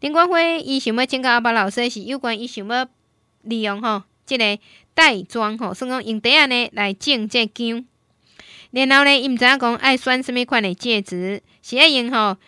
丁光辉，伊想要请教阿爸老师，是有关伊想要利用吼，即个袋装吼，算讲用袋安尼来种这姜，然后咧，伊毋知影讲爱选什物款的戒指，是爱用吼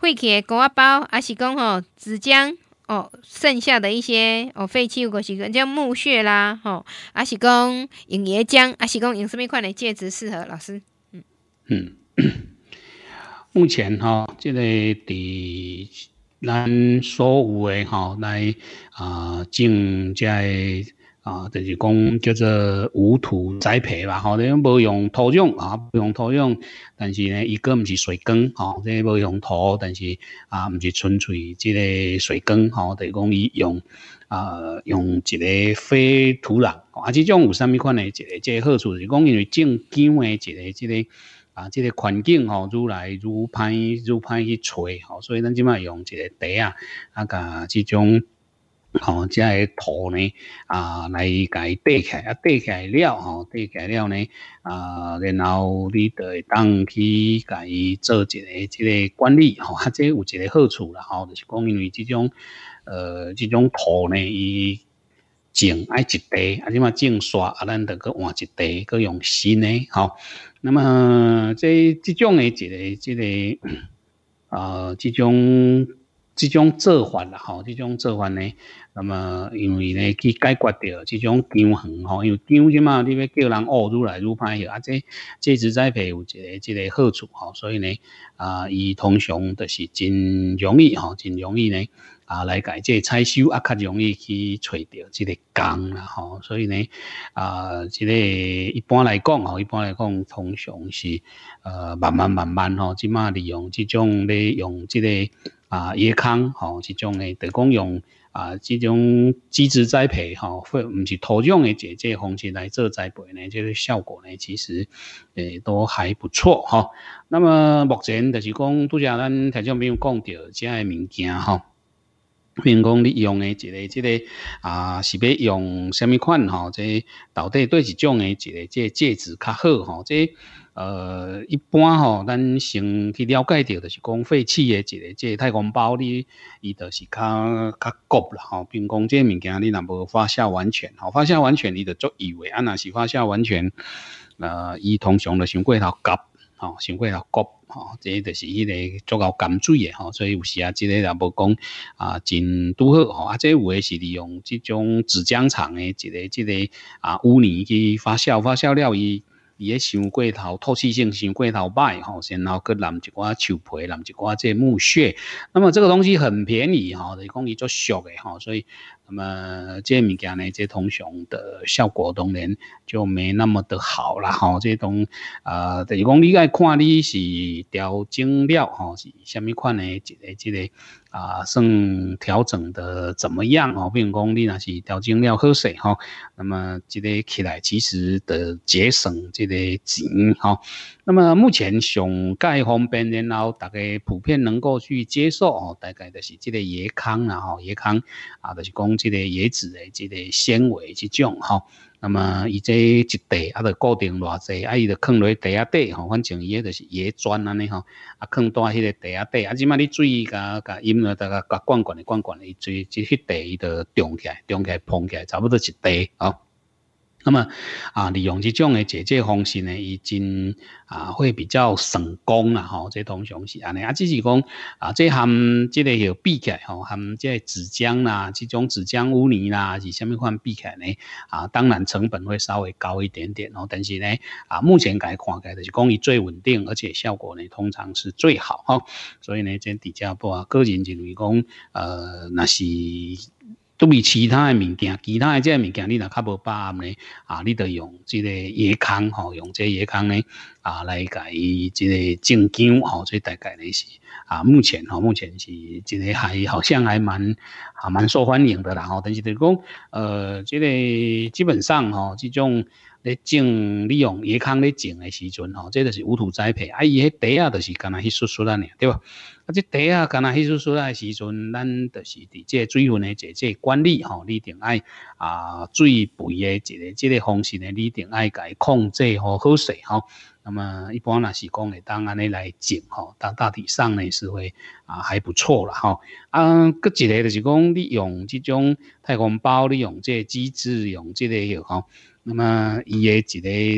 废弃的果仔包，还是讲吼纸浆哦，剩下的一些哦废弃果是讲叫木屑啦，吼，还是讲用椰浆，还是讲用什物款的戒指适合老师？嗯嗯，目前哈，即个第。咱所有诶，吼，来啊，种在啊，就是讲叫做无土栽培吧，吼，你无用土壤啊，无用土壤，但是呢，伊个毋是水耕，吼，这个无用土，但是啊，毋是纯粹即个水耕，吼，等是讲伊用啊，用即个非土壤，啊，即种有啥物款诶即个即个好处是讲，因为种姜诶，即个即个。啊，这个环境吼愈来愈歹，愈歹去吹吼，所以咱即卖用一个袋啊，啊，甲即种吼，即个土呢啊来甲伊袋起，啊袋起来了吼，袋起来了呢啊，然后你就当去甲伊做一个即个管理吼，啊，即有一个好处啦吼，就是讲因为即种呃，即种土呢，伊种爱一地，啊，即卖种沙，啊，咱得去换一地，去用新的吼。那么，这这种的一个、一个啊，这种、这种做法啦，吼，这种做法呢，那么因为呢，去解决掉这种僵横，吼，因为僵嘛，你要叫人恶愈来愈派去，啊，这、这之栽培有一个、这个好处，吼，所以呢，啊，伊通常都是真容易，吼，真容易呢。啊，来解即采收啊，较容易去找着，即个工啦，嗬，所以呢，啊，即个一般来讲，吼，一般来讲，通常是，呃，慢慢慢慢，吼，起码利用即种咧用，即个啊叶康，吼，即种嘅特讲用，啊，即种机制栽培，吼，或唔是土壤的解解方式来做栽培呢，即个效果呢，其实，诶，都还不错，吼。那么目前就是讲，拄则咱台長朋友讲到，即個物件，吼。比如讲，你用的一个、一个啊，是要用什么款吼？这到底对一种的一个这戒指较好吼？这呃，一般吼，咱先去了解着，就是讲废弃的一个这太空包，你伊就是较较旧啦吼。比如讲，这物件你若无发酵完全，吼，发酵完全，你着足以为安若是发酵完全，呃，伊通常的先过头夹。哦，石过了骨吼，这个都是迄个做够甘水诶吼，所以有时啊，即个也无讲啊，真拄好吼，啊，即有诶是利用即种纸浆厂诶，一个即个啊污泥去发酵，发酵了伊伊咧烧过头，透气性烧过头摆吼，然后佮染一寡树皮，染一寡即木屑，那么这个东西很便宜吼，就是讲伊做俗诶吼，所以。那么这物件呢，这通常的效果当然就没那么的好啦，吼，这东，呃，等于讲你爱看你是调整了吼，是什米款呢？即个即个啊，算调整的怎么样啊？比如讲你若是调整了，好适，哈，那么即个起来其实的节省即个钱，哈。那么目前上介方便，然后大家普遍能够去接受哦，大概就是即个椰康啦，吼，叶康啊，就是讲。即个椰子诶，即个纤维即种吼。那么伊即一地啊，着固定偌侪，啊伊着放落地下底，吼，反正伊个着是椰砖安尼吼，啊，放大迄个地下底，啊，即卖你水甲甲淹落，大家甲灌灌的灌灌伊水即迄地伊着涨起来，涨起来膨起来，差不多一块啊。那么啊，利用这种的解决方式呢，已经啊会比较省工了吼，这通常是安尼啊，只是讲啊，这含这个要避开吼，含们个纸浆啦，这种纸浆污泥啦，是什米款避开呢？啊，当然成本会稍微高一点点，哦，但是呢，啊，目前改看改的是工艺最稳定，而且效果呢通常是最好哈。所以呢，这底下不啊，个人认为讲呃，那是。都比其他嘅物件，其他嘅即个物件，你若较无把握咧，啊，你就用即个野康吼，用即野康咧啊来解即个症状吼，所以大概咧是啊，目前吼，目前是即个还好像还蛮啊蛮受欢迎的啦吼，但是就讲呃，即个基本上吼，这种。咧种利用叶康咧种诶时阵吼，这就是无土栽培啊。伊迄底啊，就是干阿去疏疏尔对不？啊，这底啊，干阿迄疏疏啦的时阵，咱就是地这水分的这这管理吼，你定爱啊水肥诶一个这个方式呢，你定要改控制好喝水哈。那么一般若是讲会当安尼来种吼，大大体上呢是会啊还不错啦吼。啊，搁一个就是讲你用即种太空包，你用这机子，用这个有哈。那么伊个一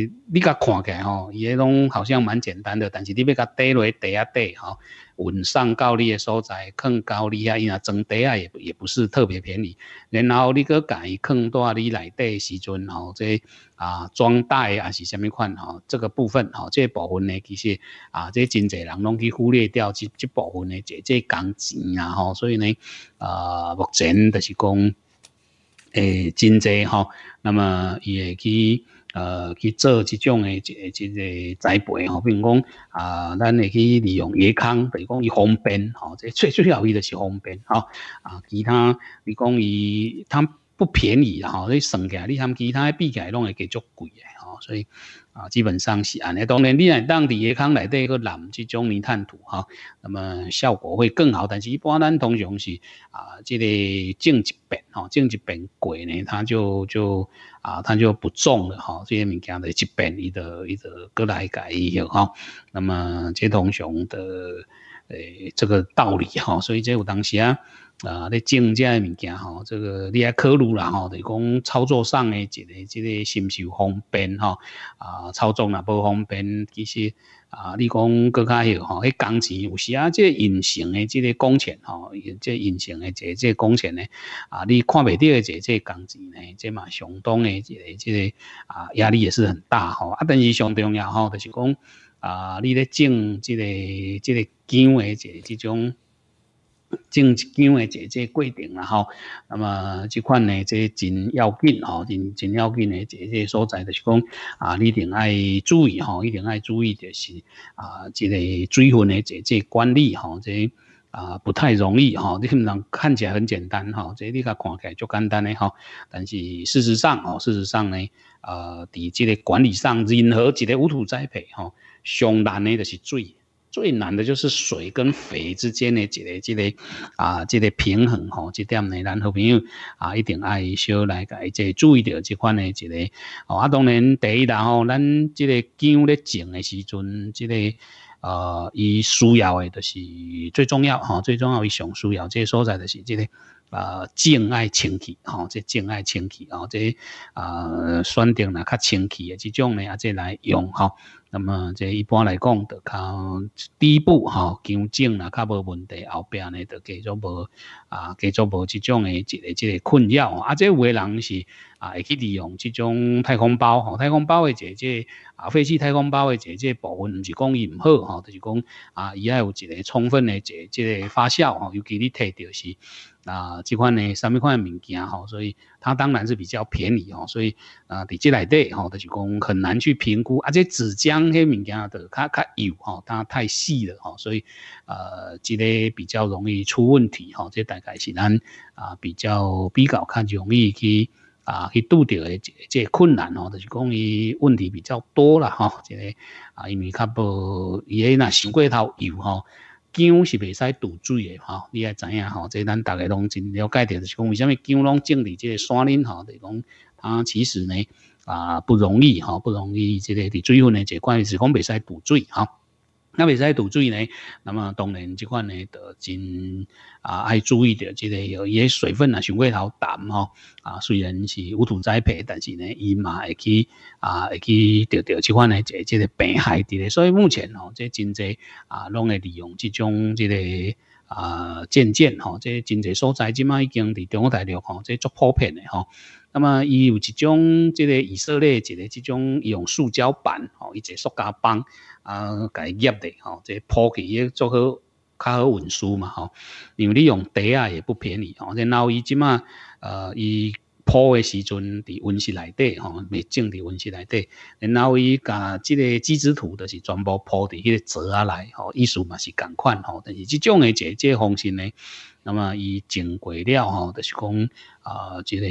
个你甲看起来吼，伊个拢好像蛮简单的，但是你要甲堆落堆啊堆吼，运送到你个所在，坑高里啊，伊若装袋啊也也不是特别便宜。然后你个讲坑到你内底时阵吼，这啊装袋啊是虾米款吼，这个部分吼，这部分呢其实啊，这真济人拢去忽略掉这这部分的这这工钱啊吼，所以呢啊目前就是讲。诶，真济吼，那么伊会去，呃，去做这种诶，一，一个栽培吼，比如讲，啊，咱会去利用野糠，比如讲，伊方便吼，这最，最要伊就是方便吼，啊，其他，比如讲，伊，他。不便宜哈，你算起来，你参其他币起来，拢会继续贵的哈，所以啊，基本上是安尼。当然，你来当地叶坑内底个蓝子种泥炭土哈，那么效果会更好。但是一般咱通常是啊，这个种一遍哈，种一盆贵呢，它就就啊，它就不种了哈。这些物件的，一遍，一个一个过来改伊后哈，那么这通常的诶这个道理哈，所以这有当时啊。啊，你种这物件吼，这个你也考虑啦吼，就是讲操作上的一个、即个是不是有方便吼，啊，操作若不方便，其实啊，你讲更加有吼，迄工钱有时啊，这隐形的这个工钱吼，即隐形的这这工钱呢，啊，你看不到的这这工钱呢，这嘛，相当的这个这个啊，压力也是很大吼，啊，但是相当也好，就是讲啊，你咧种这个这个姜的这这种。正因为这这过程啦吼，那么这款呢，这真要紧吼，真真要紧的这这所在就是讲啊，一定爱注意吼，一定爱注意，就是啊，这个水分的这这管理吼，这啊不太容易吼。你不能看起来很简单哈，这你甲看起来足简单嘞吼，但是事实上哦，事实上呢，呃，在这个管理上，任何一个无土栽培吼，上难的就是水。最难的就是水跟肥之间的这个、这个啊、这个平衡哈，这点呢，咱好朋友啊一定爱少来改，即注意到这款的这个。哦，啊，当然第一啦吼，咱这个姜咧种的时阵，这个呃，伊需要的就是最重要哈，最重要伊上需要，即所在就是这个呃，敬爱清气哈，即敬爱清气啊，即啊，选定了较清气的这种呢啊，即来用哈。那么，这一般来讲，就靠底部步哈，强正啦，较无问题。后边呢，就继续无啊，继续无这种的这个这个困扰。啊，这有的人是啊，会去利用这种太空包哈，太空包的这这啊，废弃太空包的这这部分唔是讲伊唔好哈，就是讲啊，伊还有一个充分的这这个发酵哈，尤其你摕到是啊，这款呢，什物款的物件哈，所以它当然是比较便宜吼，所以啊，伫即内底吼，就是讲很难去评估。啊，这纸浆。当些物件就它较油吼，当太细了吼，所以呃，即个比较容易出问题吼。这大概是咱啊比较比较较容易去啊去拄到的这困难哦，就是讲伊问题比较多了哈。这个啊，因为较无伊那上过头油吼，姜是未使赌水的哈。你也知影吼，这咱大家拢真了解的，就是讲为虾米姜拢种在这山林吼，就是讲啊，其实呢。啊，不容易哈，不容易。这个的水分呢，这块是讲未使堵水哈。那未使堵水呢，那么当然这块呢，就真啊爱注意着，这个有一些水分啊，上过好淡哈。啊，虽然是无土栽培，但是呢，伊嘛会去啊会去着着这块呢，一个这个病害的。所以目前哦，这真济啊拢会利用这种这个啊渐渐哈，这真侪所在，即卖已经伫中国大陆吼，这足普遍的哈。那么伊有一种，即个以色列一个即种用塑胶板吼，伊塑胶板啊，改压的吼，即铺起也做好较好运输嘛吼。因为你用袋啊也不便宜吼，然后伊即马呃，伊铺的时阵伫温室内底吼，种伫温室内底，然后伊甲即个基质土都是全部铺伫迄个折下来吼，意思嘛是同款吼，但是即种的即即方式呢？那么伊正过了吼，就是讲啊，这个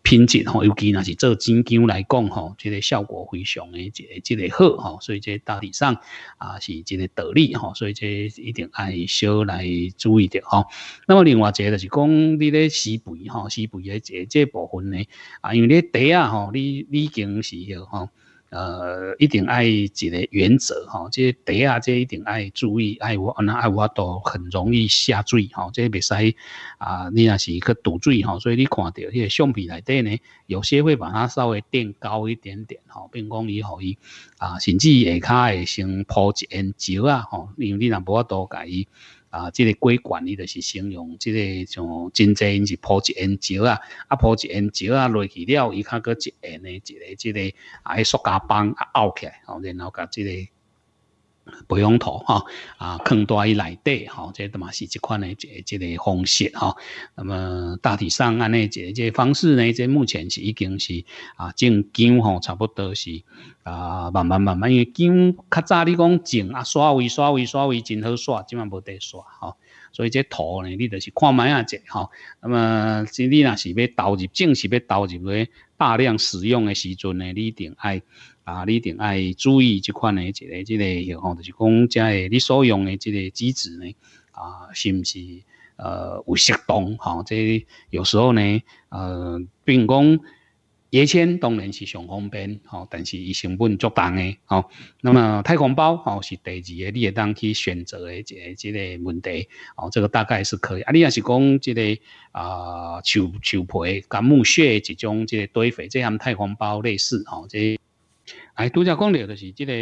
品质吼，尤其若是做针灸来讲哈，这个效果非常的这、这个好哈，所以这大体上啊是真个道理吼，所以这一定爱少来注意着哈。那么另外一个就是讲你咧施肥吼，施肥的这这部分呢啊，因为茶啊吼，你你经是要哈。呃，一定爱一个原则哈，这茶啊，这一定爱注意爱我，那爱我都很容易下坠哈，这袂使啊，你若是去堵水哈，所以你看到迄个橡皮内底呢，有些会把它稍微垫高一点点哈，并讲伊互以啊，甚至下骹会先铺一层石啊哈，因为你那无度甲伊。啊，这个规管伊著是形容，这个像真侪人是铺一烟蕉啊，啊铺一烟蕉啊，落去了伊较个一烟的，一个这个啊迄塑胶棒啊凹起来，哦，然后甲这个。培养土哈啊，藏伊内底吼，这都嘛是一款呢，个一个方式吼。那么大体上按呢，这这方式呢，这目前是已经是啊，种姜吼，差不多是啊，慢慢慢慢，因为姜较早你讲种啊，刷位刷位刷位真好刷，即嘛无得刷吼。所以这土呢，你就是看卖啊，吼，哈。那么，你若是要投入种，是要投入咧。大量使用的时阵呢，你一定爱啊，你一定爱注意这款的一个、这个吼，就是讲，即个你所用的这个机子呢，啊，是不是呃有适当吼？这有时候呢，呃，并讲。叶签当然是上方便，吼，但是伊成本足重诶，吼。那么太空包，吼是第二，个你可当去选择诶，个即个问题，吼，这个大概是可以。啊，你要是讲即个啊，树树皮、干木屑种即个堆肥，即含太空包类似，吼，即，哎，拄则讲了就是即个。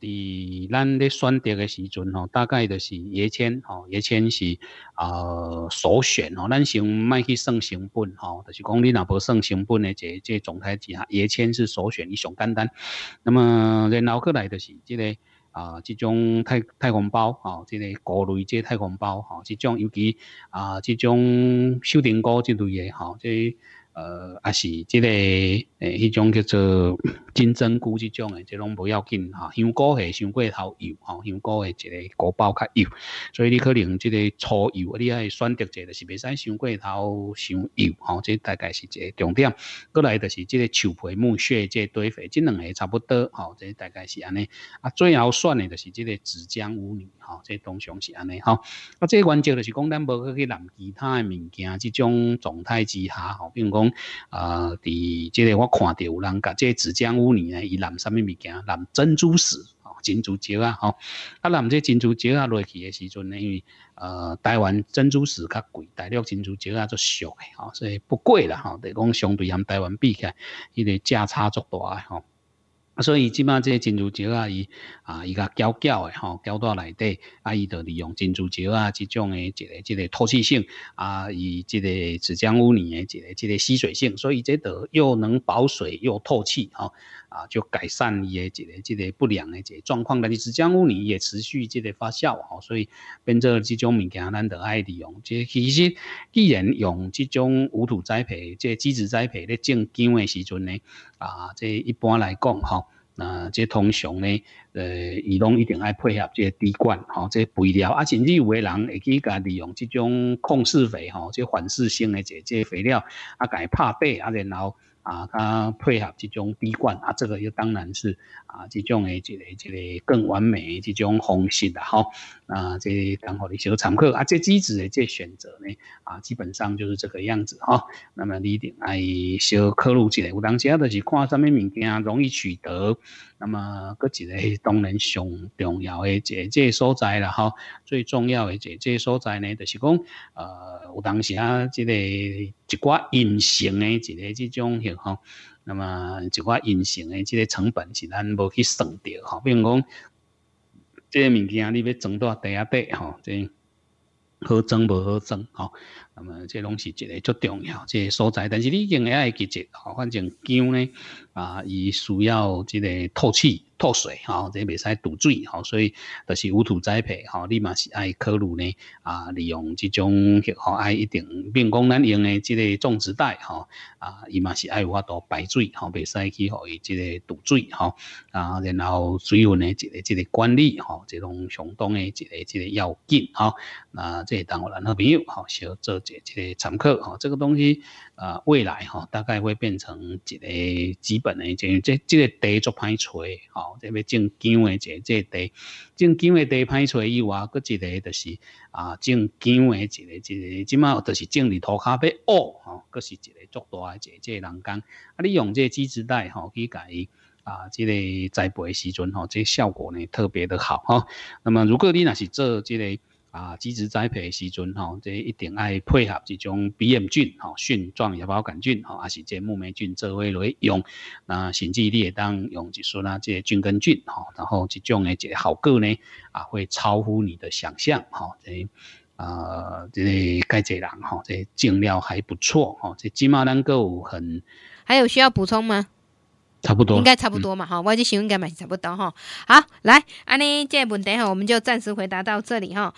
伫咱咧选择诶时阵吼，大概就是牙签吼，牙签是啊首选吼，咱先卖去算成本吼，就是讲你若不算成本诶，即即状态之下，叶签是首选，伊上简单。那么然后过来就是即个啊，即种太太空包吼，即个高类即太空包吼，即种尤其啊，即种小电股即类嘅吼，即。呃，还是这个诶，一种叫做金针菇这种诶，这种不要紧哈。香菇诶，香菇头油哈，香菇诶这个果包较油，所以你可能这个粗油，你爱选择一个，是袂使香过头伤油即、这大概是一个重点。过来就是这个树皮、木屑、这堆肥，这两个差不多即、这大概是安尼。啊，最后选诶就是这个紫姜乌鱼即、这通常是安尼哈。啊，这原则就是讲，咱无去染其他诶物件，这种状态之下比如讲。讲啊，伫即个我看到有人甲即个纸浆污泥呢，伊染啥物物件？染珍珠石哦，珍珠石啊，吼！啊，揽这珍珠石啊，落去的时阵，因为呃，台湾珍珠石较贵，大陆珍珠石啊，作俗的，吼，所以不贵啦，吼，就讲相对含台湾比起来，伊个价差足大，吼。所以即嘛，即个珍珠石啊，伊啊，伊甲胶胶诶吼，胶到内底，啊，伊就利用珍珠石啊，即种诶一个、一个透气性啊，伊即个纸浆污泥诶，一个、即个吸水性，所以即个又能保水又透气吼，啊，就改善伊诶一个、一个不良诶一个状况，但是纸浆污泥也持续即个发酵吼，所以变做即种物件，咱得爱利用。即其实既然用即种无土栽培，即基质栽培咧种姜诶时阵呢，啊，即一般来讲吼。呃，这通常呢，呃，伊拢一定爱配合这滴灌，吼，这肥料啊，甚至有的人会去家利用这种控释肥，吼，这缓释性的这肥料，啊，家怕背啊，然后啊，配合这种滴灌，啊，这个又当然是。啊，这种的，一个一个更完美，这种方式啦，哈，啊，即刚好你小参考啊，这机子的这选择呢，啊，基本上就是这个样子哈。那么你爱小刻录下，有当时啊，就是看什么物件容易取得。那么，搁一个当然上重要的这这所在啦，哈，最重要的这这所在呢，就是讲，呃，有当时啊，这个一寡隐形的这个这种吼。号。那么一寡隐形的这个成本是咱无去算着吼，比如讲，这个物件你要装在地下底吼，这好装无好装吼。那么这拢是一个足重要，这所在，但是你经也会记绝，吼，反正姜呢，啊，伊需要这个透气、透水，吼，这袂使堵水，吼，所以就是无土栽培，吼，你嘛是爱考虑呢，啊，利用这种，好爱一定，并讲咱用的这个种植袋，吼，啊，伊嘛是爱有法度排水，吼，袂使去吼伊这个堵水，吼，啊，然后水温呢，一个一个管理，吼，这种相当的，一个一个要紧，吼。那这当我们好朋友，吼，小做。这个常客哈，这个东西啊，未来哈大概会变成一个基本的，就这这个地做歹找，好这边种姜的这这地，种姜的地排除以外，搁一个就是啊种姜的一个，一个，即马就是种芋头咖啡哦，哈，佫是一个做大一个人工，啊你用这机支袋哈去改啊，这个栽培时阵吼，这效果呢特别的好哈。那么如果你那是做这个。啊，基质栽培时阵吼，这一定爱配合这种 B M 菌吼，菌状芽孢杆菌吼，还是这木霉菌做为来用啊，甚至咧当用一说啦，这些菌根菌吼，然后这种的这效果呢啊，会超乎你的想象吼。这啊，这该济人吼，这进料还不错吼，这起码能够很。还有需要补充吗？差不多，应该差不多嘛，哈，我即想应该嘛是差不多哈。好，来，安尼这问题吼，我们就暂时回答到这里哈。